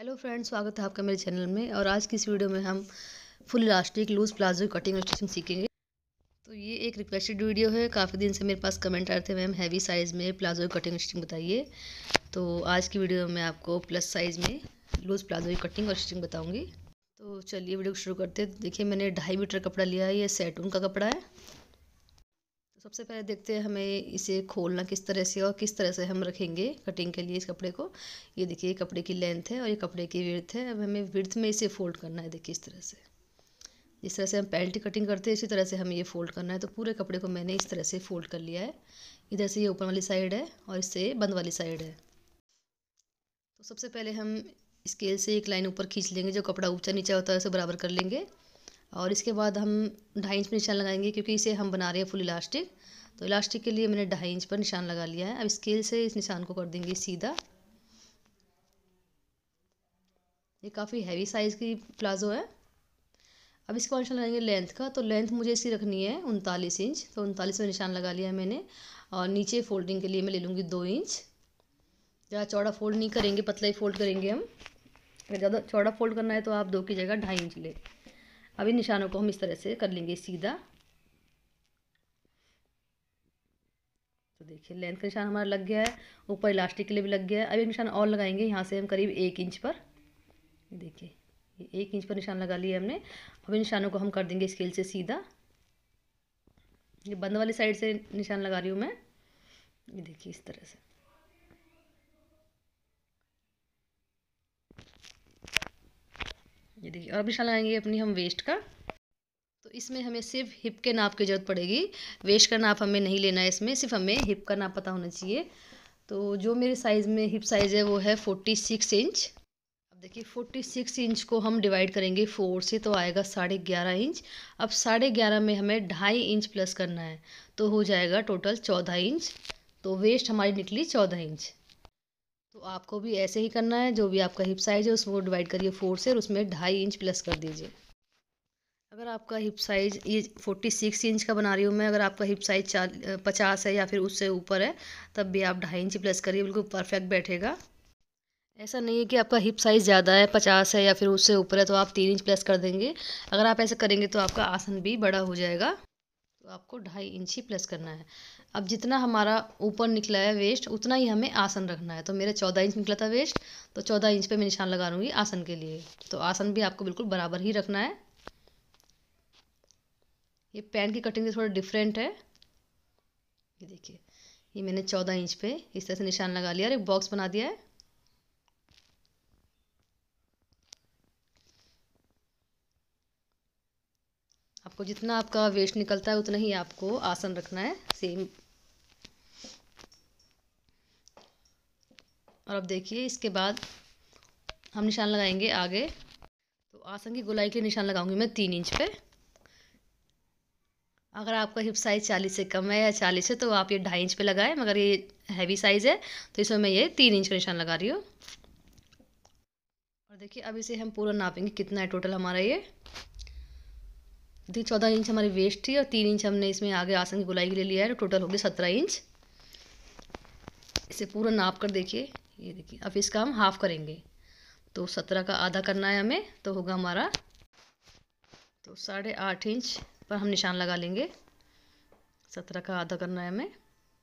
hello friends स्वागत है आपका मेरे चैनल में और आज की इस वीडियो में हम full elastic loose palazzo cutting और स्टिचिंग सीखेंगे तो ये एक रिक्वेस्टेड वीडियो है काफ़ी दिन से मेरे पास कमेंट आए थे मैम हैवी साइज़ में प्लाजो कटिंग और स्टिचिंग बताइए तो आज की वीडियो में आपको प्लस साइज़ में लूज़ प्लाजो की कटिंग और स्टिचिंग बताऊँगी तो चलिए वीडियो को शुरू करते हैं देखिए मैंने ढाई मीटर कपड़ा लिया है ये सेटून का कपड़ा है सबसे पहले देखते हैं हमें इसे खोलना किस तरह से और किस तरह से हम रखेंगे कटिंग के लिए इस कपड़े को ये देखिए कपड़े की लेंथ है और ये कपड़े की विर्थ है अब हमें विर्थ में इसे फोल्ड करना है देखिए इस तरह से जिस तरह से हम पैंट की कटिंग करते हैं इसी तरह से हमें ये फोल्ड करना है तो पूरे कपड़े को मैंने इस तरह से फोल्ड कर लिया है इधर से ये ऊपर वाली साइड है और इससे बंद वाली साइड है तो सबसे पहले हम स्केल से एक लाइन ऊपर खींच लेंगे जो कपड़ा ऊंचा नीचा होता है उसे बराबर कर लेंगे और इसके बाद हम ढाई इंच पर निशान लगाएंगे क्योंकि इसे हम बना रहे हैं फुल इलास्टिक तो इलास्टिक के लिए मैंने ढाई इंच पर निशान लगा लिया है अब स्केल से इस निशान को कर देंगे सीधा ये काफ़ी हैवी साइज़ की प्लाजो है अब इसके बाद निशान लगाएंगे लेंथ का तो लेंथ मुझे इसकी रखनी है उनतालीस इंच तो उनतालीस में निशान लगा लिया है मैंने और नीचे फोल्डिंग के लिए मैं ले लूँगी दो इंच ज़्यादा चौड़ा फोल्ड नहीं करेंगे पतला ही फोल्ड करेंगे हम अगर ज़्यादा चौड़ा फोल्ड करना है तो आप दो की जगह ढाई इंच ले अभी निशानों को हम इस तरह से कर लेंगे सीधा तो देखिए लेंथ का निशान हमारा लग गया है ऊपर इलास्टिक के लिए भी लग गया है अभी निशान और लगाएंगे यहाँ से हम करीब एक इंच पर देखिए ये एक इंच पर निशान लगा लिया हमने अभी निशानों को हम कर देंगे स्केल से सीधा ये बंद वाली साइड से निशान लगा रही हूँ मैं ये देखिए इस तरह से ये देखिए और निशान लगाएंगे अपनी हम वेस्ट का तो इसमें हमें सिर्फ हिप के नाप की ज़रूरत पड़ेगी वेस्ट का नाप हमें नहीं लेना है इसमें सिर्फ हमें हिप का नाप पता होना चाहिए तो जो मेरे साइज़ में हिप साइज़ है वो है फोर्टी सिक्स इंच अब देखिए फोर्टी सिक्स इंच को हम डिवाइड करेंगे फोर से तो आएगा साढ़े ग्यारह इंच अब साढ़े ग्यारह में हमें ढाई इंच प्लस करना है तो हो जाएगा टोटल चौदह इंच तो वेस्ट हमारी निकली चौदह इंच तो आपको भी ऐसे ही करना है जो भी आपका हिप साइज़ है उसको डिवाइड करिए फोर से और उसमें ढाई इंच प्लस कर दीजिए अगर आपका हिप साइज़ ये फोर्टी सिक्स इंच का बना रही हूँ मैं अगर आपका हिप साइज़ चार पचास है या फिर उससे ऊपर है तब भी आप ढाई इंच प्लस करिए बिल्कुल परफेक्ट बैठेगा ऐसा नहीं है कि आपका हिप साइज़ ज़्यादा है पचास है या फिर उससे ऊपर है तो आप तीन इंच प्लस कर देंगे अगर आप ऐसा करेंगे तो आपका आसन भी बड़ा हो जाएगा तो आपको ढाई इंच ही प्लस करना है अब जितना हमारा ऊपर निकला है वेस्ट उतना ही हमें आसन रखना है तो मेरा चौदह इंच निकला था वेस्ट तो चौदह इंच पे मैं निशान लगा लूँगी आसन के लिए तो आसन भी आपको बिल्कुल बराबर ही रखना है ये पैंट की कटिंग से थोड़ा डिफरेंट है ये देखिए ये मैंने चौदह इंच पे इस तरह से निशान लगा लिया और एक बॉक्स बना दिया है आपको जितना आपका वेस्ट निकलता है उतना ही आपको आसन रखना है सेम और अब देखिए इसके बाद हम निशान लगाएंगे आगे तो आसन की गोलाई के निशान लगाऊंगी मैं तीन इंच पे अगर आपका हिप साइज़ चालीस से कम है या चालीस है तो आप ये ढाई इंच पे लगाएं मगर ये हैवी साइज़ है तो इसमें मैं ये तीन इंच का निशान लगा रही हूँ और देखिए अब इसे हम पूरा नापेंगे कितना है टोटल हमारा ये देखिए चौदह इंच हमारी वेस्ट थी और तीन इंच हमने इसमें आगे आसन की गुलाई के लिए लिया है टोटल तो हो गया सत्रह इंच इसे पूरा नाप कर देखिए ये देखिए अब इसका हम हाफ़ करेंगे तो सत्रह का आधा करना है हमें तो होगा हमारा तो साढ़े आठ इंच पर हम निशान लगा लेंगे सत्रह का आधा करना है हमें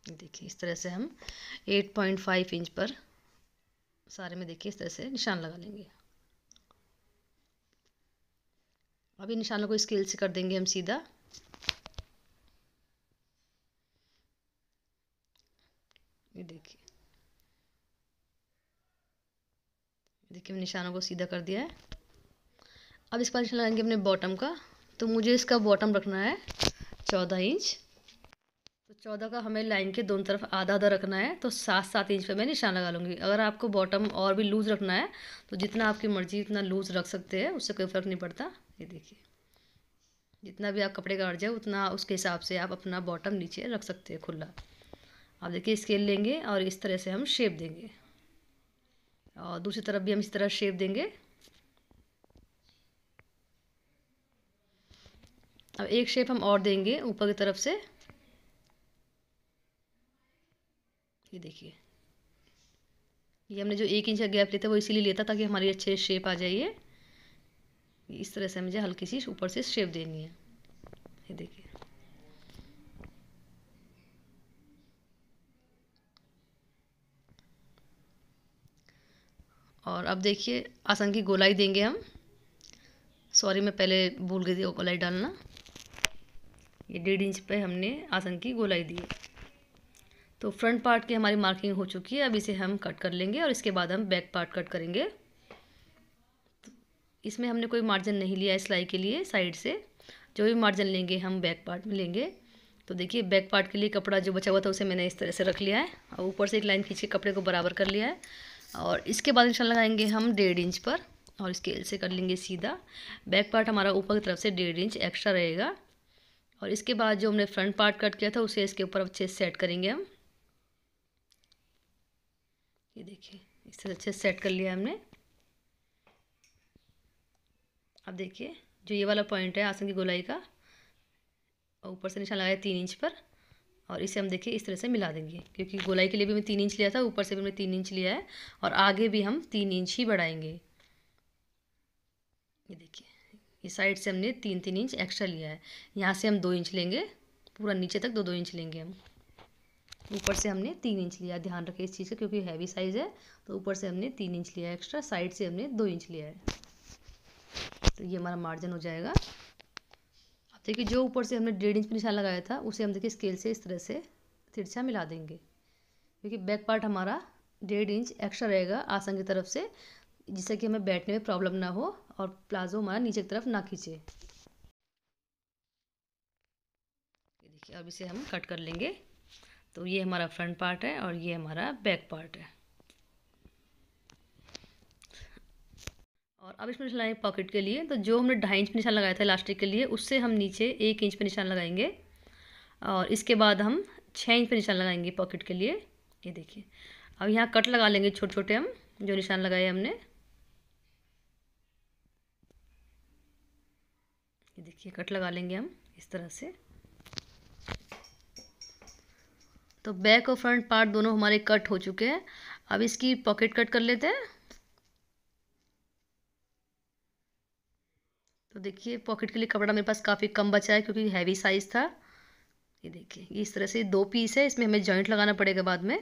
देखिए इस तरह से हम एट पॉइंट फाइव इंच पर सारे में देखिए इस तरह से निशान लगा लेंगे अब इन निशानों को स्केल से कर देंगे हम सीधा ये देखिए देखिए निशानों को सीधा कर दिया है अब इसका निशान लगाएंगे अपने बॉटम का तो मुझे इसका बॉटम रखना है चौदह इंच तो चौदह का हमें लाइन के दोनों तरफ आधा आधा रखना है तो सात सात इंच पे मैं निशान लगा लूँगी अगर आपको बॉटम और भी लूज़ रखना है तो जितना आपकी मर्ज़ी उतना लूज़ रख सकते हैं उससे कोई फ़र्क नहीं पड़ता ये देखिए जितना भी आप कपड़े का अर्ज है उतना उसके हिसाब से आप अपना बॉटम नीचे रख सकते हैं खुला आप देखिए स्केल लेंगे और इस तरह से हम शेप देंगे और दूसरी तरफ भी हम इस तरह शेप देंगे अब एक शेप हम और देंगे ऊपर की तरफ से ये देखिए ये हमने जो एक इंच का गैप लेता है वो इसीलिए लेता ताकि हमारी अच्छे शेप आ जाइए इस तरह से मुझे हल्की सी ऊपर से शेप देनी है ये देखिए और अब देखिए आसन की गोलाई देंगे हम सॉरी मैं पहले भूल गई थी गोलाई डालना ये डेढ़ इंच पे हमने आसन की गोलाई दी तो फ्रंट पार्ट की हमारी मार्किंग हो चुकी है अब इसे हम कट कर लेंगे और इसके बाद हम बैक पार्ट कट करेंगे इसमें हमने कोई मार्जिन नहीं लिया है सिलाई के लिए साइड से जो भी मार्जिन लेंगे हम बैक पार्ट में लेंगे तो देखिए बैक पार्ट के लिए कपड़ा जो बचा हुआ था उसे मैंने इस तरह से रख लिया है और ऊपर से एक लाइन खींच के कपड़े को बराबर कर लिया है और इसके बाद निशान लगाएंगे हम डेढ़ इंच पर और स्केल से कर लेंगे सीधा बैक पार्ट हमारा ऊपर की तरफ से डेढ़ इंच एक्स्ट्रा रहेगा और इसके बाद जो हमने फ्रंट पार्ट कट किया था उसे इसके ऊपर अच्छे से सेट करेंगे हम ये देखिए इस तरह अच्छे सेट कर लिया हमने अब देखिए जो ये वाला पॉइंट है आसन की गोलाई का ऊपर से निशान लगाया तीन इंच पर और इसे हम देखिए इस तरह से मिला देंगे क्योंकि गोलाई के लिए भी मैं तीन इंच लिया था ऊपर से भी हमने तीन इंच लिया है और आगे भी हम तीन इंच ही बढ़ाएंगे ये देखिए इस साइड से हमने तीन तीन इंच एक्स्ट्रा लिया है यहाँ से हम दो इंच लेंगे पूरा नीचे तक दो दो इंच लेंगे हम ऊपर से हमने तीन इंच लिया ध्यान रखें इस चीज़ का क्योंकि हैवी साइज़ है तो ऊपर से हमने तीन इंच लिया है एक्स्ट्रा साइड से हमने दो इंच लिया है ये हमारा मार्जिन हो जाएगा अब देखिए जो ऊपर से हमने डेढ़ इंच पर निशान लगाया था उसे हम देखिए स्केल से इस तरह से तिरछा मिला देंगे क्योंकि बैक पार्ट हमारा डेढ़ इंच एक्स्ट्रा रहेगा आसन की तरफ से जिससे कि हमें बैठने में प्रॉब्लम ना हो और प्लाजो हमारा नीचे की तरफ ना खींचे देखिए अब इसे हम कट कर लेंगे तो ये हमारा फ्रंट पार्ट है और ये हमारा बैक पार्ट है अब इसमें निशान लगाएंगे पॉकेट के लिए तो जो हमने ढाई इंच पर निशान लगाया था इलास्टिक के लिए उससे हम नीचे एक इंच पर निशान लगाएंगे और इसके बाद हम छः इंच पर निशान लगाएंगे पॉकेट के लिए ये देखिए अब यहाँ कट लगा लेंगे छोटे छोटे हम जो निशान लगाए हमने ये देखिए कट लगा लेंगे हम इस तरह से तो बैक और फ्रंट पार्ट दोनों हमारे कट हो चुके हैं अब इसकी पॉकेट कट कर लेते हैं देखिए पॉकेट के लिए कपड़ा मेरे पास काफ़ी कम बचा है क्योंकि हैवी साइज़ था ये देखिए ये इस तरह से दो पीस है इसमें हमें जॉइंट लगाना पड़ेगा बाद में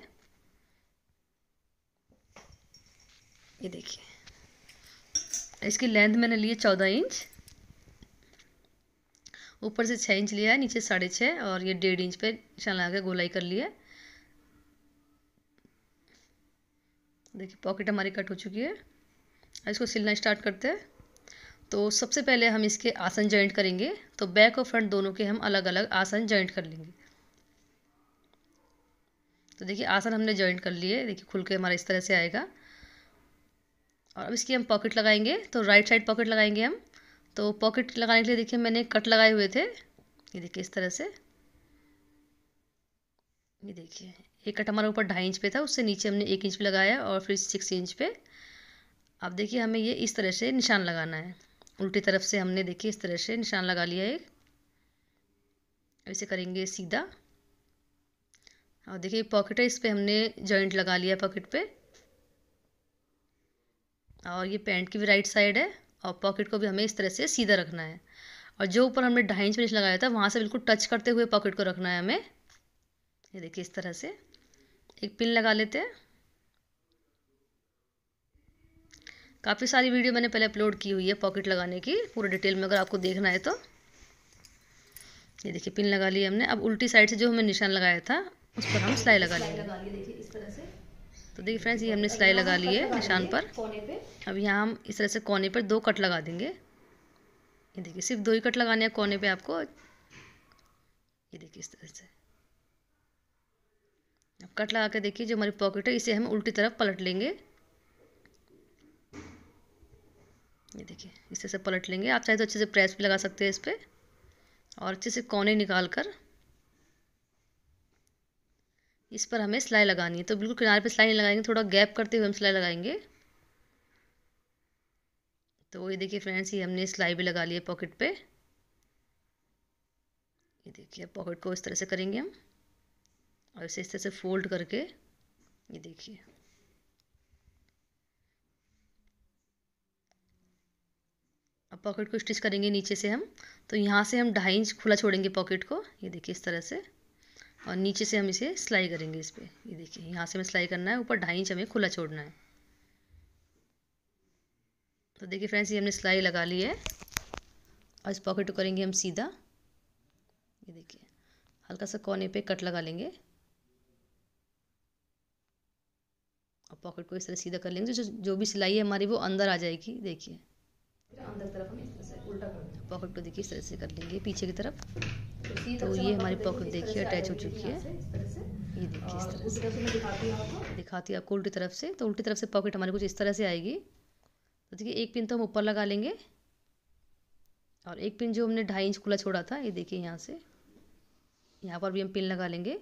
ये देखिए इसकी लेंथ मैंने ली है चौदह इंच ऊपर से छः इंच लिया है नीचे साढ़े छः और ये डेढ़ इंच पे निशान लगा के गोलाई कर लिया देखिए पॉकेट हमारी कट हो चुकी है इसको सिलना स्टार्ट करते हैं तो सबसे पहले हम इसके आसन जॉइंट करेंगे तो बैक और फ्रंट दोनों के हम अलग अलग आसन जॉइंट कर लेंगे तो देखिए आसन हमने जॉइंट कर लिए देखिए खुल के हमारा इस तरह से आएगा और अब इसकी हम पॉकेट लगाएंगे तो राइट साइड पॉकेट लगाएंगे हम तो पॉकेट लगाने के लिए देखिए मैंने कट लगाए हुए थे ये देखिए इस तरह से ये देखिए ये कट हमारे ऊपर ढाई इंच पे था उससे नीचे हमने एक इंच पे लगाया और फिर सिक्स इंच पे अब देखिए हमें ये इस तरह से निशान लगाना है उल्टी तरफ से हमने देखिए इस तरह से निशान लगा लिया है ऐसे करेंगे सीधा और हाँ, देखिए पॉकेट है इस पर हमने जॉइंट लगा लिया पॉकेट पे और ये पैंट की भी राइट साइड है और पॉकेट को भी हमें इस तरह से सीधा रखना है और जो ऊपर हमने ढाई इंच निशान लगाया था वहाँ से बिल्कुल टच करते हुए पॉकेट को रखना है हमें ये देखिए इस तरह से एक पिन लगा लेते हैं काफ़ी सारी वीडियो मैंने पहले अपलोड की हुई है पॉकेट लगाने की पूरा डिटेल में अगर आपको देखना है तो ये देखिए पिन लगा ली हमने अब उल्टी साइड से जो हमने निशान लगाया था उस पर हम सिलाई लगा लेंगे तो देखिए फ्रेंड्स ये हमने सिलाई लगा ली है निशान पर अब यहाँ हम इस तरह से कोने पर दो कट लगा देंगे ये देखिए सिर्फ दो ही कट लगाने हैं कोने पे आपको ये देखिए इस तरह से अब कट लगा के देखिए जो हमारी पॉकेट है इसे हम उल्टी तरफ पलट लेंगे ये देखिए इसे से पलट लेंगे आप चाहे तो अच्छे से प्रेस भी लगा सकते हैं इस पर और अच्छे से कोने निकाल कर इस पर हमें सिलाई लगानी है तो बिल्कुल किनारे पे सिलाई नहीं लगाएंगे थोड़ा गैप करते हुए हम सिलाई लगाएंगे तो ये देखिए फ्रेंड्स ये हमने सिलाई भी लगा ली है पॉकेट पे ये देखिए पॉकेट को इस तरह से करेंगे हम और इसे इस तरह से फोल्ड करके ये देखिए अब पॉकेट को स्टिच करेंगे नीचे से हम तो यहाँ से हम ढाई इंच खुला छोड़ेंगे पॉकेट को ये देखिए इस तरह से और नीचे से हम इसे सिलाई करेंगे इस पर ये देखिए यहाँ से हमें सिलाई करना है ऊपर ढाई इंच हमें खुला छोड़ना है तो देखिए फ्रेंड्स ये हमने सिलाई लगा ली है और इस पॉकेट को करेंगे हम सीधा ये देखिए हल्का सा कोने पे कट लगा लेंगे और पॉकेट को इस तरह सीधा कर लेंगे जो जो भी सिलाई है हमारी वो अंदर आ जाएगी देखिए अंदर तरफ हम इस तरह से उल्टा कर पॉकेट को देखिए इस तरह से कर लेंगे पीछे की तरफ तो, तो ये मतलब हमारी पॉकेट देखिए अटैच हो चुकी है ये देखिए इस तरह से दिखाती है आपको उल्टी तरफ से तो उल्टी तरफ से पॉकेट हमारी कुछ इस तरह से आएगी तो देखिए एक पिन तो हम ऊपर लगा लेंगे और एक पिन जो हमने ढाई इंच खुला छोड़ा था ये देखिए यहाँ से यहाँ पर भी हम पिन लगा लेंगे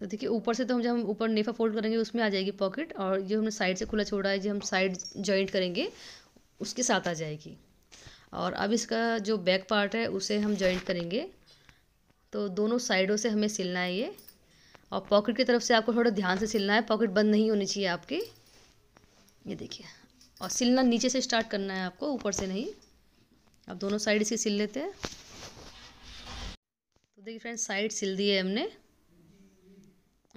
तो देखिए ऊपर से तो हम जब हम ऊपर नेफा फोल्ड करेंगे उसमें आ जाएगी पॉकेट और जो हमने साइड से खुला छोड़ा है जो हम साइड जॉइंट करेंगे उसके साथ आ जाएगी और अब इसका जो बैक पार्ट है उसे हम जॉइंट करेंगे तो दोनों साइडों से हमें सिलना है ये और पॉकेट की तरफ से आपको थोड़ा ध्यान से सिलना है पॉकेट बंद नहीं होनी चाहिए आपकी ये देखिए और सिलना नीचे से स्टार्ट करना है आपको ऊपर से नहीं अब दोनों साइड इसे सिल लेते हैं तो देखिए फ्रेंड्स साइड सिल दिए हमने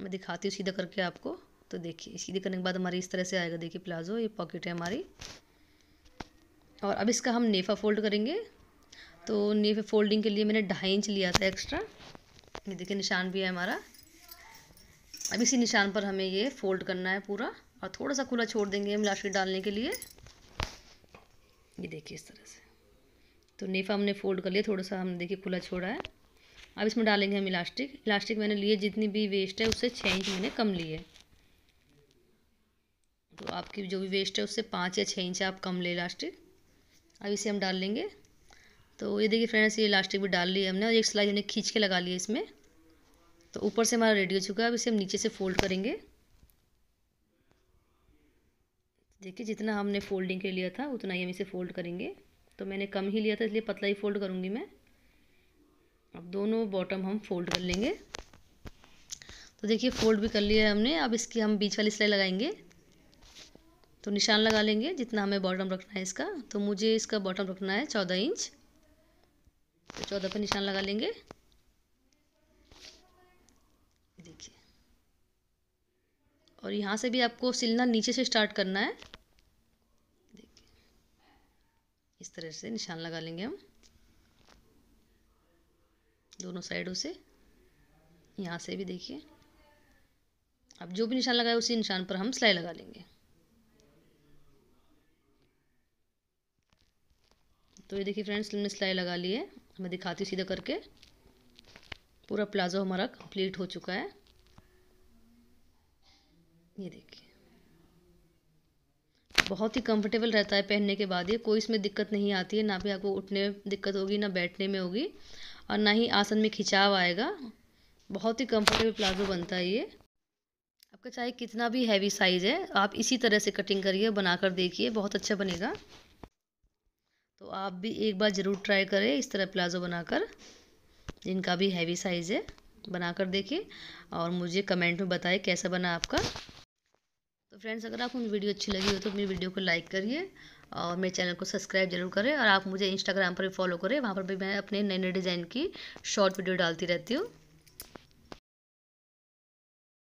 मैं दिखाती हूँ सीधा करके आपको तो देखिए सीधे करने के बाद हमारी इस तरह से आएगा देखिए प्लाजो ये पॉकेट है हमारी और अब इसका हम नेफा फोल्ड करेंगे तो नेफा फोल्डिंग के लिए मैंने ढाई इंच लिया था एक्स्ट्रा ये देखिए निशान भी है हमारा अब इसी निशान पर हमें ये फोल्ड करना है पूरा और थोड़ा सा खुला छोड़ देंगे हम लास्ट डालने के लिए ये देखिए इस तरह से तो नेफा हमने फोल्ड कर लिया थोड़ा सा हमने देखिए खुला छोड़ा है अब इसमें डालेंगे हम इलास्टिक इलास्टिक मैंने लिए जितनी भी वेस्ट है उससे छः इंच मैंने कम लिए तो आपकी जो भी वेस्ट है उससे पाँच या छः इंच आप कम ले इलास्टिक अब इसे हम डाल लेंगे तो ये देखिए फ्रेंड्स ये इलास्टिक भी डाल लिया हमने और एक सिलाई हमने खींच के लगा लिया इसमें तो ऊपर से हमारा रेडी हो चुका है अब इसे हम नीचे से फोल्ड करेंगे देखिए जितना हमने फोल्डिंग के लिया था उतना ही हम इसे फोल्ड करेंगे तो मैंने कम ही लिया था इसलिए पतला ही फोल्ड करूँगी मैं अब दोनों बॉटम हम फोल्ड कर लेंगे तो देखिए फोल्ड भी कर लिया है हमने अब इसकी हम बीच वाली सिलाई लगाएंगे तो निशान लगा लेंगे जितना हमें बॉटम रखना है इसका तो मुझे इसका बॉटम रखना है चौदह इंच तो चौदह पर निशान लगा लेंगे देखिए और यहाँ से भी आपको सिलना नीचे से स्टार्ट करना है देखिए इस तरह से निशान लगा लेंगे हम दोनों साइडों से यहाँ से भी देखिए अब जो भी निशान लगाए उसी निशान पर हम सिलाई लगा लेंगे तो ये देखिए फ्रेंड्स हमने सिलाई लगा ली है मैं दिखाती हूँ सीधा करके पूरा प्लाजो हमारा कंप्लीट हो चुका है ये देखिए बहुत ही कंफर्टेबल रहता है पहनने के बाद ये कोई इसमें दिक्कत नहीं आती है ना भी आपको उठने में दिक्कत होगी ना बैठने में होगी और ना ही आसन में खिंचाव आएगा बहुत ही कंफर्टेबल प्लाजो बनता है ये आपका चाहे कितना भी हैवी साइज़ है आप इसी तरह से कटिंग करिए बनाकर देखिए बहुत अच्छा बनेगा तो आप भी एक बार ज़रूर ट्राई करें इस तरह प्लाजो बनाकर जिनका भी हैवी साइज़ है बनाकर देखिए और मुझे कमेंट में बताएं कैसा बना आपका तो फ्रेंड्स अगर आपको मेरी वीडियो अच्छी लगी हो तो मेरी वीडियो को लाइक करिए और मेरे चैनल को सब्सक्राइब जरूर करें और आप मुझे इंस्टाग्राम पर भी फॉलो करें वहाँ पर भी मैं अपने नए नए डिज़ाइन की शॉर्ट वीडियो डालती रहती हूँ